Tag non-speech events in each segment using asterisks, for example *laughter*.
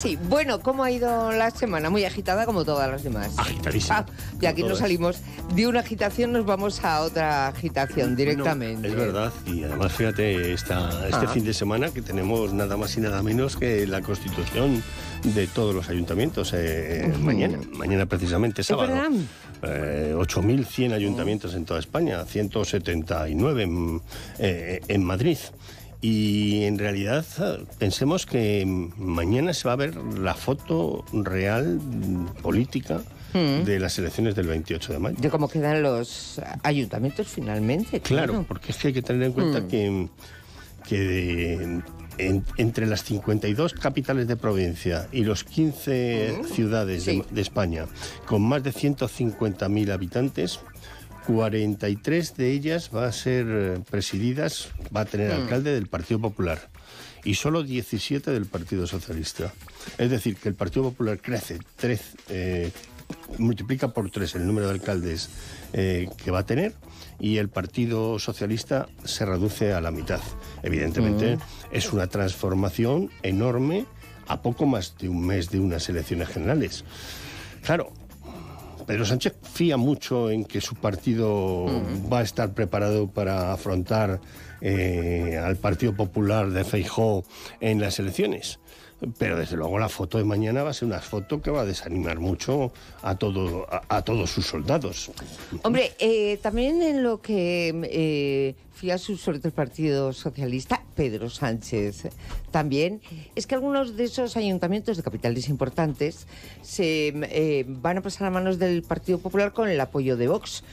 Sí, bueno, ¿cómo ha ido la semana? Muy agitada como todas las demás. Agitadísima. Ah, y aquí nos salimos de una agitación, nos vamos a otra agitación directamente. es verdad, y además fíjate, este ah. fin de semana que tenemos nada más y nada menos que la constitución de todos los ayuntamientos. Eh, mañana, mañana precisamente, sábado. 8.100 eh, ayuntamientos en toda España, 179 mm, eh, en Madrid. Y en realidad pensemos que mañana se va a ver la foto real mm, política mm. de las elecciones del 28 de mayo. De cómo quedan los ayuntamientos finalmente. Claro, porque es que hay que tener en cuenta mm. que, entre las 52 capitales de provincia y los 15 ciudades de España con más de 150.000 habitantes, 43 de ellas va a ser eh, presididas, va a tener mm. alcalde del Partido Popular y solo 17 del Partido Socialista. Es decir, que el Partido Popular crece 3, eh, multiplica por tres el número de alcaldes eh, que va a tener y el Partido Socialista se reduce a la mitad. Evidentemente mm. es una transformación enorme a poco más de un mes de unas elecciones generales. Claro, Pedro Sánchez fía mucho en que su partido va a estar preparado para afrontar eh, al Partido Popular de Feijóo en las elecciones pero desde luego la foto de mañana va a ser una foto que va a desanimar mucho a, todo, a, todos sus soldados. Hombre, eh, también en lo que eh, fía su suerte el Partido Socialista, Pedro Sánchez también, es que algunos de esos ayuntamientos de capitales importantes se eh, van a pasar a manos del Partido Popular con el apoyo de Vox.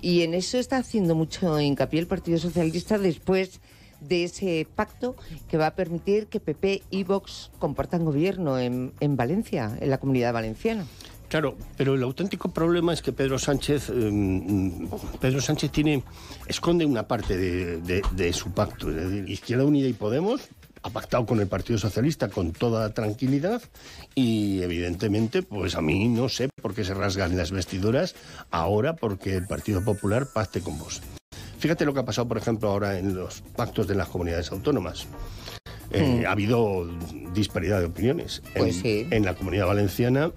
Y en eso está haciendo mucho hincapié el Partido Socialista después de ese pacto que va a permitir que PP y Vox compartan gobierno en, Valencia, en la comunidad valenciana. Claro, pero el auténtico problema es que Pedro Sánchez, em, Pedro Sánchez tiene, esconde una parte de, de su pacto. Es decir, Izquierda Unida y Podemos ha pactado con el Partido Socialista con toda tranquilidad y evidentemente pues a mí no sé por qué se rasgan las vestiduras ahora porque el Partido Popular pacte con vos. Fíjate lo que ha pasado, por ejemplo, ahora en los pactos de las comunidades autónomas. Eh, hmm. Ha habido disparidad de opiniones. Pues en, la comunidad valenciana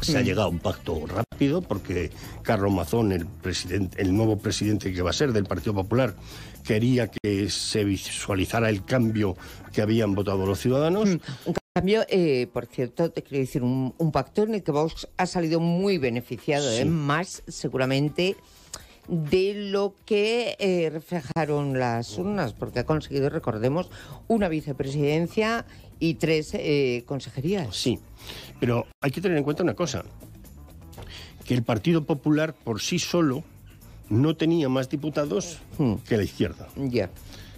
se ha hmm. llegado a un pacto rápido porque Carlos Mazón, el, nuevo presidente que va a ser del Partido Popular, quería que se visualizara el cambio que habían votado los ciudadanos. Hmm. Un Cambio, eh, por cierto, te quiero decir, un, pacto en el que Vox ha salido muy beneficiado, eh, más seguramente de lo que eh, reflejaron las urnas, porque ha conseguido, recordemos, una vicepresidencia y tres eh, consejerías. Sí, pero hay que tener en cuenta una cosa, que el Partido Popular por sí solo no tenía más diputados hmm. que la izquierda. Ya.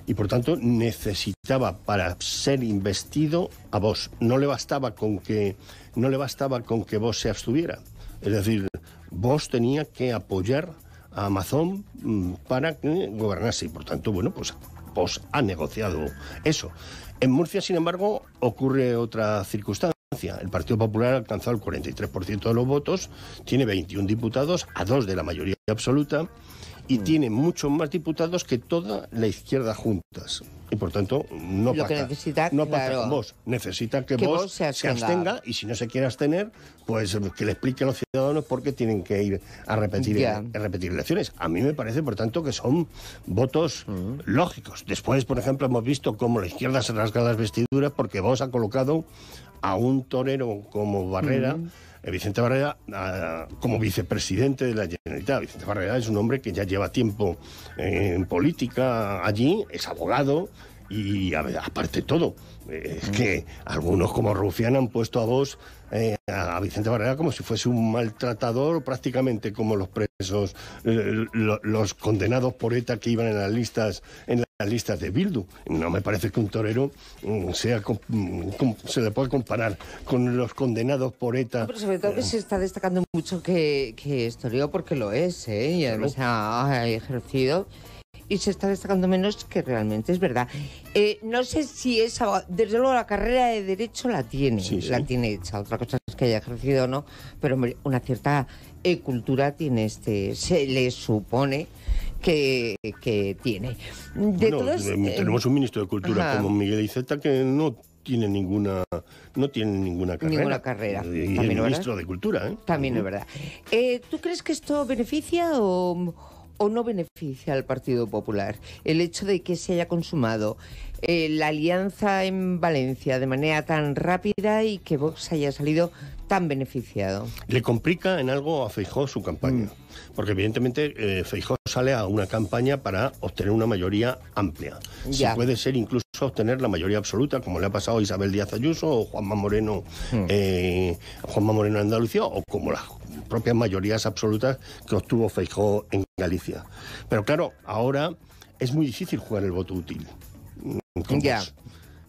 Y por tanto necesitaba para ser investido a vos. No le bastaba con que no le bastaba con que vos se abstuviera. Es decir, vos tenía que apoyar Amazon mm, para que gobernase y por tanto, bueno, pues, pues ha negociado eso. En Murcia, sin embargo, ocurre otra circunstancia. El Partido Popular ha alcanzado el 43% de los votos, tiene 21 diputados, a dos de la mayoría absoluta y mm. tiene muchos más diputados que toda la izquierda juntas. Y por tanto, no Lo que necesita, no vos. Necesita que, vos, se, abstenga y si no se quiere abstener, pues que le explique a los ciudadanos por qué tienen que ir a repetir, a repetir elecciones. A mí me parece, por tanto, que son votos mm. lógicos. Después, por ejemplo, hemos visto cómo la izquierda se rasga las vestiduras porque vos ha colocado a un torero como Barrera. Mm. Eh, Vicente Barrera, ah, como vicepresidente de la Generalitat, Vicente Barrera es un hombre que ya lleva tiempo en política allí, es abogado y aparte de todo, es que algunos como Rufián han puesto a vos eh, a Vicente Barrera como si fuese un maltratador, prácticamente como los presos, eh, los condenados por ETA que iban en las listas, las listas de Bildu. No me parece que un torero mm, sea, mm, se le pueda comparar con los condenados por ETA. pero sobre todo que se está destacando mucho que, que es torero porque lo es, ¿eh? y además ha, ejercido. Y se está destacando menos que realmente es verdad. Eh, no sé si es desde luego la carrera de derecho la tiene, la tiene hecha. Otra cosa es que haya ejercido o no, pero una cierta eh, cultura tiene este, se le supone que, tiene. De eh, eh, tenemos un ministro de Cultura como Miguel Iceta que no tiene ninguna no tiene ninguna carrera. También ministro de Cultura, ¿eh? También es verdad. ¿Tú crees que esto beneficia o no beneficia al Partido Popular el hecho de que se haya consumado eh, la alianza en Valencia de manera tan rápida y que Vox haya salido tan beneficiado? Le complica en algo a Feijó su campaña, mm. porque evidentemente eh, Feijó sale a una campaña para obtener una mayoría amplia. Ya. puede ser incluso obtener la mayoría absoluta, como le ha pasado a Isabel Díaz Ayuso o Juanma Moreno, mm. eh, Juanma Moreno en Andalucía, o como las propias mayorías absolutas que obtuvo Feijó en Galicia. Pero claro, ahora es muy difícil jugar el voto útil.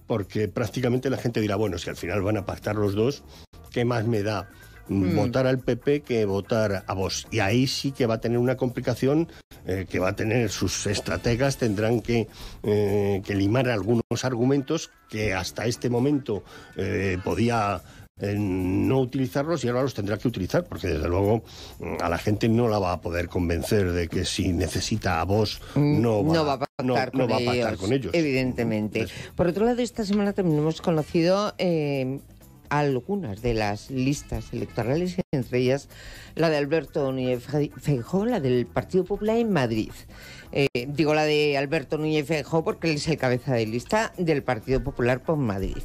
Porque prácticamente la gente dirá, bueno, si al final van a pactar los dos, ¿qué más me da? Mm, hmm. votar al PP que votar a vos. Y ahí sí que va a tener una complicación eh, que va a tener sus estrategas, tendrán que, eh, limar algunos argumentos que hasta este momento eh, podía no utilizarlos y ahora los tendrá que utilizar, porque desde luego mm, a la gente no la va a poder convencer de que si necesita a vos mm, no va, a pactar, con, ellos, Evidentemente. Por otro lado, esta semana también hemos conocido eh, algunas de las listas electorales, entre ellas la de Alberto Núñez la del Partido Popular en Madrid. Eh, digo la de Alberto Núñez Feijóo porque él es el cabeza de lista del Partido Popular por Madrid.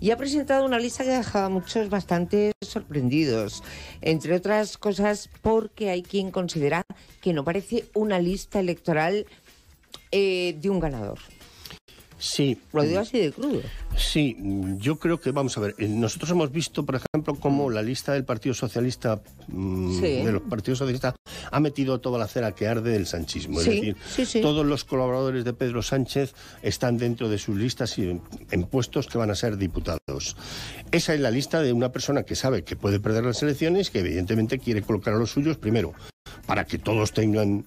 Y ha presentado una lista que ha dejado a muchos bastante sorprendidos, entre otras cosas porque hay quien considera que no parece una lista electoral eh, de un ganador. Sí. Mm, así de crudo. Sí, yo creo que, vamos a ver, eh, nosotros hemos visto, por ejemplo, cómo la lista del Partido Socialista, mm, de los partidos ha metido toda la cera que arde del sanchismo. es decir, todos los colaboradores de Pedro Sánchez están dentro de sus listas y en puestos que van a ser diputados. Esa es la lista de una persona que sabe que puede perder las elecciones, que evidentemente quiere colocar a los suyos primero, para que todos tengan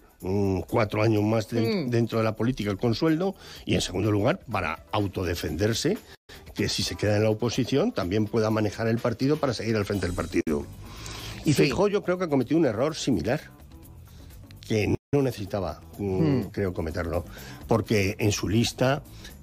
cuatro años más mm. dentro de la política con sueldo y en segundo lugar para autodefenderse que si se queda en la oposición también pueda manejar el partido para seguir al frente del partido y Feijóo yo creo que ha cometido un error similar que no necesitaba, mm, hmm. creo, cometerlo, porque en su lista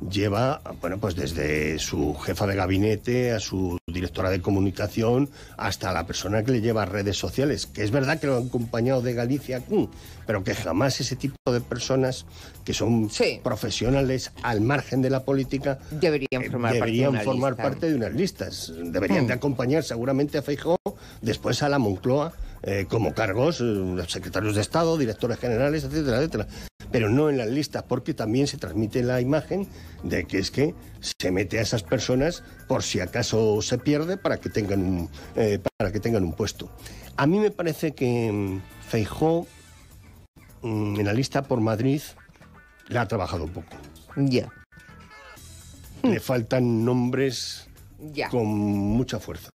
lleva, bueno, pues desde su jefa de gabinete a su directora de comunicación hasta la persona que le lleva redes sociales, que es verdad que lo han acompañado de Galicia, hmm, pero que jamás ese tipo de personas que son profesionales al margen de la política deberían eh, formar, deberían parte, de formar parte de unas listas, deberían de hmm. acompañar seguramente a Feijóo, después a la Moncloa eh, como cargos, eh, secretarios de Estado, directores generales, etcétera, etcétera. Pero no en las listas, porque también se transmite la imagen de que es que se mete a esas personas por si acaso se pierde para que tengan un, eh, para que tengan un puesto. A mí me parece que mm, Feijó mm, en la lista por Madrid la ha trabajado un poco. Ya. Le faltan nombres con mucha fuerza.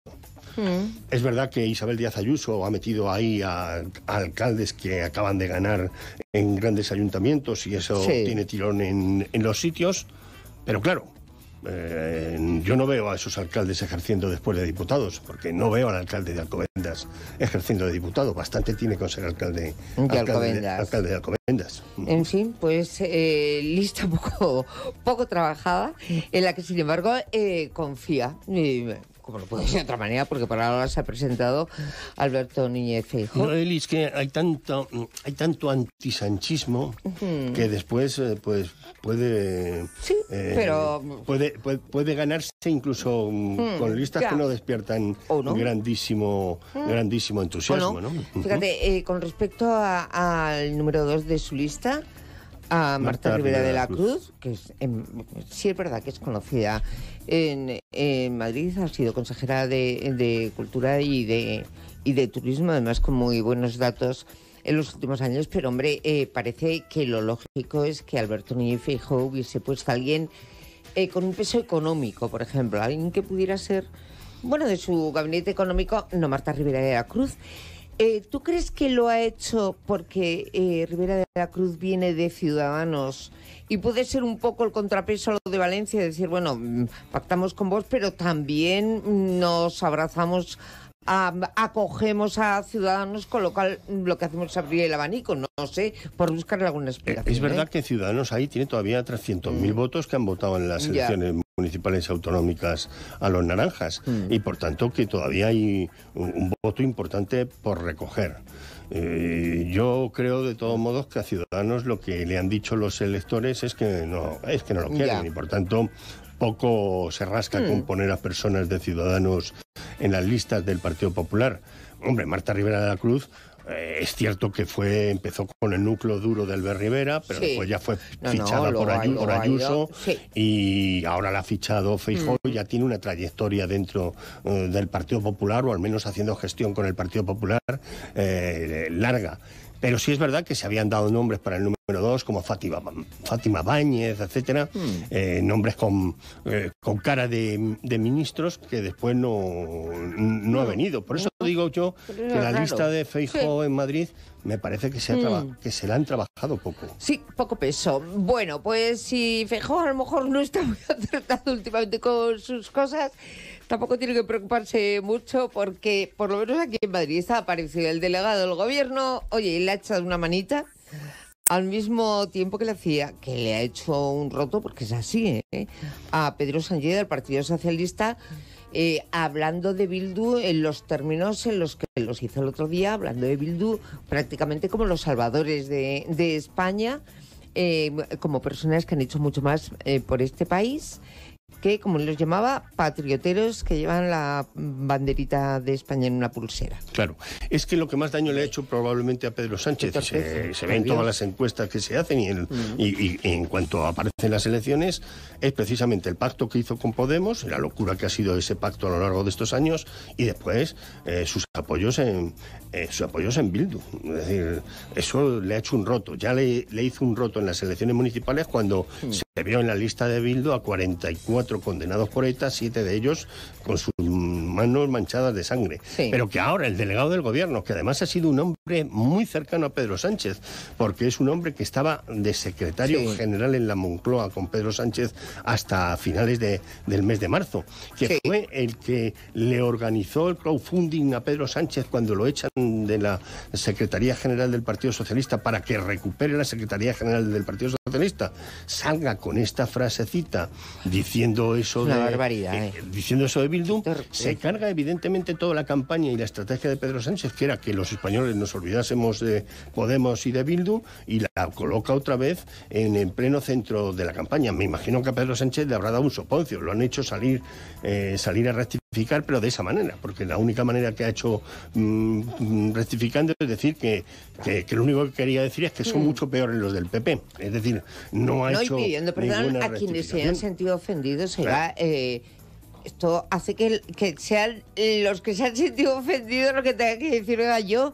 Es verdad que Isabel Díaz Ayuso ha metido ahí a, alcaldes que acaban de ganar en grandes ayuntamientos y eso tiene tirón en, los sitios, pero claro. Eh, yo no veo a esos alcaldes ejerciendo después de diputados, porque no veo al alcalde de Alcobendas ejerciendo de diputado. Bastante tiene con ser alcalde de Alcobendas. de En fin, pues eh, lista *laughs* poco, poco trabajada, en la que sin embargo eh, confía como lo puede ser de otra manera, porque para ahora se ha presentado Alberto Niñez Bueno, No, Eli, es que hay tanto, hay tanto antisanchismo que después eh, pues puede... Eh, puede, puede, ganarse incluso mm, hmm, con listas que no despiertan grandísimo hmm. grandísimo entusiasmo, ¿no? Fíjate, eh, con respecto al número dos de su lista a Marta, Rivera de la Cruz, que es, sí es verdad que es conocida en, Madrid, ha sido consejera de, Cultura y de, y de Turismo, además con muy buenos datos en los últimos años, pero hombre, eh, parece que lo lógico es que Alberto y Feijóo hubiese puesto a alguien eh, con un peso económico, por ejemplo, alguien que pudiera ser, bueno, de su gabinete económico, no Marta Rivera de la Cruz. Eh, ¿Tú crees que lo ha hecho porque eh, Rivera de la Cruz viene de Ciudadanos y puede ser un poco el contrapeso a lo de Valencia, decir, bueno, mm, pactamos con vos, pero también nos abrazamos, acogemos a Ciudadanos, con lo cual mm, lo que hacemos es abrir el abanico, no, sé, por buscarle alguna eh, explicación. Es verdad ¿eh? que Ciudadanos ahí tiene todavía 300.000 mm. votos que han votado en las elecciones municipales autonómicas a los naranjas mm. y por tanto que todavía hay un, voto importante por recoger. Eh, yo creo de todos modos que a Ciudadanos lo que le han dicho los electores es que no, es que no lo quieren y por tanto poco se rasca con mm. poner a personas de Ciudadanos en las listas del Partido Popular. Hombre, Marta Rivera de la Cruz eh, es cierto que fue empezó con el núcleo duro del Berribera, pero después ya fue fichada por, Ayuso y ahora la ha fichado Feijóo, mm. ya tiene una trayectoria dentro eh, del Partido Popular o al menos haciendo gestión con el Partido Popular eh, larga. Pero sí es verdad que se habían dado nombres para el número 2, como Fátima, Fátima Báñez, etcétera, hmm. eh, nombres con, eh, con cara de, ministros que después no, no, ha venido. Por eso digo yo que la lista de Feijo en Madrid me parece que se, ha hmm. que se la han trabajado poco. Sí, poco peso. Bueno, pues si Feijo a lo mejor no está muy *laughs* acertado últimamente con sus cosas tampoco tiene que preocuparse mucho porque, por lo menos aquí en Madrid, está aparecido el delegado del gobierno, oye, y le ha echado una manita al mismo tiempo que le hacía, que le ha hecho un roto, porque es así, ¿eh? a Pedro Sánchez del Partido Socialista, eh, hablando de Bildu en los términos en los que los hizo el otro día, hablando de Bildu prácticamente como los salvadores de, España, eh, como personas que han hecho mucho más por este país que, como les llamaba, patrioteros que llevan la banderita de España en una pulsera. Claro, es que lo que más daño le ha hecho probablemente a Pedro Sánchez, se, ve ven todas las encuestas que se hacen mm. y, en cuanto aparecen las elecciones, es precisamente el pacto que hizo con Podemos, la locura que ha sido ese pacto a lo largo de estos años y después eh, sus apoyos en eh, sus apoyos en Bildu. Es decir, eso le ha hecho un roto, ya le, hizo un roto en las elecciones municipales cuando... Mm. se se vio en la lista de Bildo a 44 condenados por ETA, siete de ellos con su... Mm, manos manchadas de sangre. Pero que ahora el delegado del gobierno, que además ha sido un hombre muy cercano a Pedro Sánchez, porque es un hombre que estaba de secretario general en la Moncloa con Pedro Sánchez hasta finales de, del mes de marzo, que fue el que le organizó el crowdfunding a Pedro Sánchez cuando lo echan de la Secretaría General del Partido Socialista para que recupere la Secretaría General del Partido Socialista, salga con esta frasecita diciendo eso de barbaridad, eh. diciendo eso de Bildu, carga evidentemente toda la campaña y la estrategia de Pedro Sánchez, que era que los españoles nos olvidásemos de Podemos y de Bildu, y la coloca otra vez en el pleno centro de la campaña. Me imagino que a Pedro Sánchez le habrá dado un soponcio, lo han hecho salir, eh, salir a rectificar, pero de esa manera, porque la única manera que ha hecho mm, rectificando es decir que, lo único que quería decir es que son mm. mucho peores los del PP. Es decir, no ha no, hecho. perdón a quienes se han sentido ofendidos, será. Eh, esto hace que, que sean los que se han sentido ofendidos los que tenga que decir, oiga, yo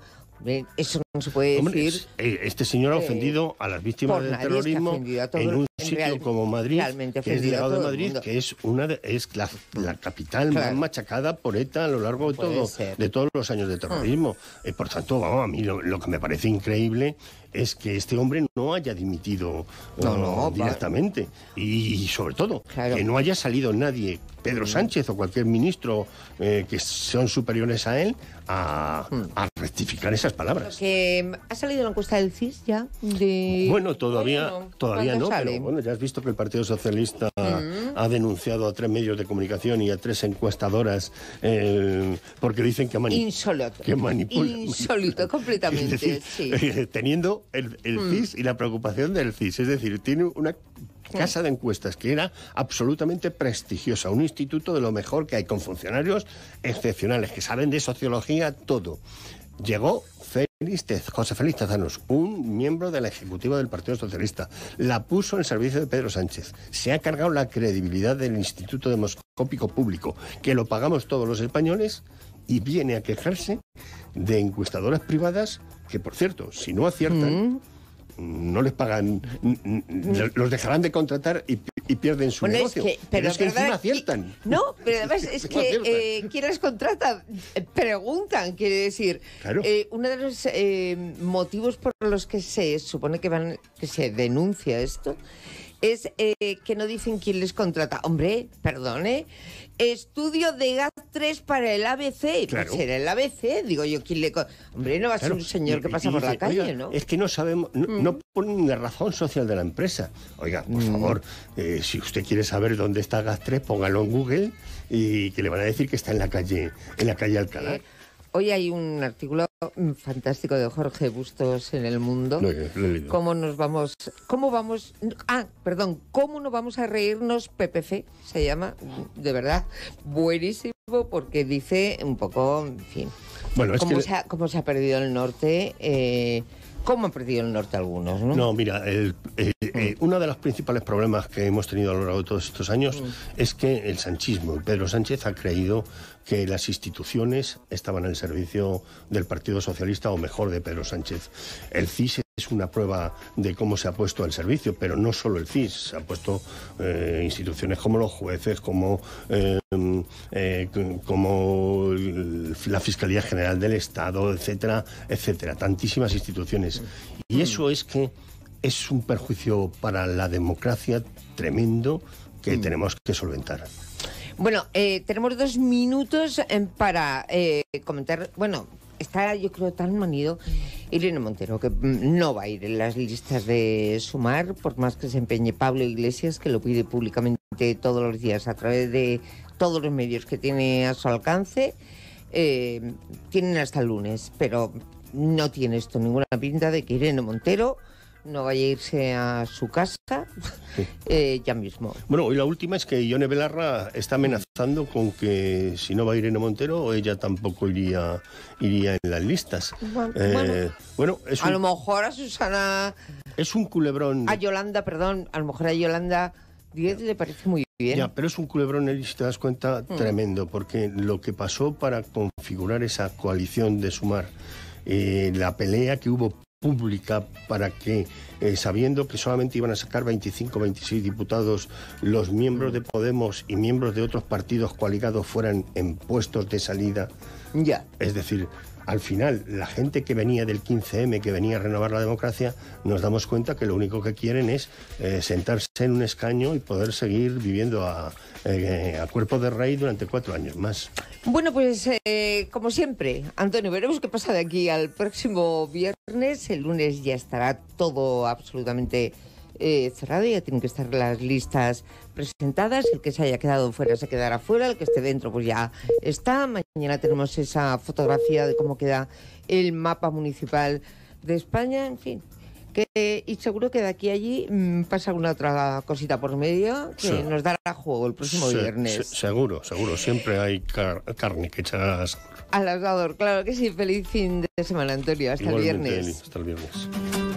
eso no se puede decir. Eh, este señor ha eh, ofendido a las víctimas del terrorismo en un sitio como Madrid, que es Madrid, que es una es la, capital más machacada por ETA a lo largo de, de todos los años de ah. terrorismo. Eh, por tanto, vamos, a mí lo que me parece increíble es que este hombre no haya dimitido eh, directamente. Y, sobre todo, que no haya salido nadie, Pedro mm. Sánchez o cualquier ministro eh, que son superiores a él, a, mm. rectificar esas palabras. Mm, ¿Ha salido la encuesta del CIS ya? Bueno, todavía, todavía no, pero bueno, ya has visto que el Partido Socialista ha denunciado a tres medios de comunicación y a tres encuestadoras eh, porque dicen que, mani Insoluto. Insólito, *laughs* completamente. sí. *laughs* teniendo el, mm. CIS y la preocupación del CIS. Es decir, tiene una casa de encuestas que era absolutamente prestigiosa, un instituto de lo mejor que hay, con funcionarios excepcionales, que saben de sociología todo. Llegó Félix José Félix Tezanos, un miembro de la ejecutiva del Partido Socialista. La puso en servicio de Pedro Sánchez. Se ha cargado la credibilidad del Instituto Demoscópico Público, que lo pagamos todos los españoles y viene a quejarse de encuestadoras privadas que, por cierto, si no aciertan, mm. no les pagan, los dejarán de contratar y, pierden su negocio. pero, es que aciertan. no, pero además es *laughs* que eh, quienes contrata? preguntan, quiere decir. Eh, uno de los eh, motivos por los que se supone que van que se denuncia esto es eh, que no dicen quién les contrata. Hombre, perdone. Estudio de gas 3 para el ABC. Pues claro. Pues el ABC, digo yo, ¿quién le Hombre, no va a ser un señor que pasa por la calle, ¿no? Es que no sabemos, no, mm. no ponen razón social de la empresa. Oiga, por mm. favor, eh, si usted quiere saber dónde está gas 3, póngalo en Google y que le van a decir que está en la calle, en la calle Alcalá. Eh, Hoy hay un artículo fantástico de Jorge Bustos en El Mundo. ¿Cómo nos vamos? ¿Cómo vamos? Ah, perdón, ¿cómo no vamos a reírnos? PPF se llama, de verdad, buenísimo porque dice un poco, en fin, bueno, es cómo, se ha, perdido el norte. Eh, ¿Cómo han perdido el norte algunos? No, mira, eh, mm. eh, uno de los principales problemas que hemos tenido a lo largo de todos estos años mm. es que el sanchismo, Pedro Sánchez ha creído que las instituciones estaban al servicio del Partido Socialista o mejor de Pedro Sánchez. El CIS es una prueba de cómo se ha puesto al servicio, pero no solo el CIS, se ha puesto eh, instituciones como los jueces, como, eh, eh, como la Fiscalía General del Estado, etcétera, etcétera, tantísimas instituciones. Y eso es que es un perjuicio para la democracia tremendo que mm. tenemos que solventar. Bueno, eh, tenemos dos minutos eh, para eh, comentar. Bueno, está yo creo tan manido Irene Montero, que mm, no va a ir en las listas de Sumar, por más que se empeñe Pablo Iglesias, que lo pide públicamente todos los días a través de todos los medios que tiene a su alcance. tienen hasta el lunes, pero no tiene esto ninguna pinta de que Irene Montero no vaya a irse a su casa *laughs* eh, ya mismo. Bueno, y la última es que Ione Belarra está amenazando con que si no va a Irene Montero, ella tampoco iría, iría en las listas. Bueno, eh, a lo mejor a Susana... Es un culebrón... A Yolanda, perdón, a lo mejor a Yolanda 10 le parece muy bien. Ya, pero es un culebrón, si te das cuenta, mm. tremendo, porque lo que pasó para configurar esa coalición de sumar... Eh, la pelea que hubo pública para que, eh, sabiendo que solamente iban a sacar 25 26 diputados, los miembros de Podemos y miembros de otros partidos coaligados fueran en puestos de salida. Ya. Es decir, al final la gente que venía del 15M, que venía a renovar la democracia, nos damos cuenta que lo único que quieren es eh, sentarse en un escaño y poder seguir viviendo eh, a, cuerpo de rey durante cuatro años más. Bueno, pues eh, como siempre, Antonio, veremos qué pasa de aquí al próximo viernes. El lunes ya estará todo absolutamente eh, cerrado, ya tienen que estar las listas presentadas. El que se haya quedado fuera se quedará fuera, el que esté dentro pues ya está. Mañana tenemos esa fotografía de cómo queda el mapa municipal de España, en fin. Que, y seguro que de aquí a allí mm, pasa alguna otra cosita por medio que nos dará juego el próximo viernes. seguro, seguro. Siempre hay carne que echar al asador, claro que sí. Feliz fin de semana, Antonio. Hasta el viernes. hasta el viernes.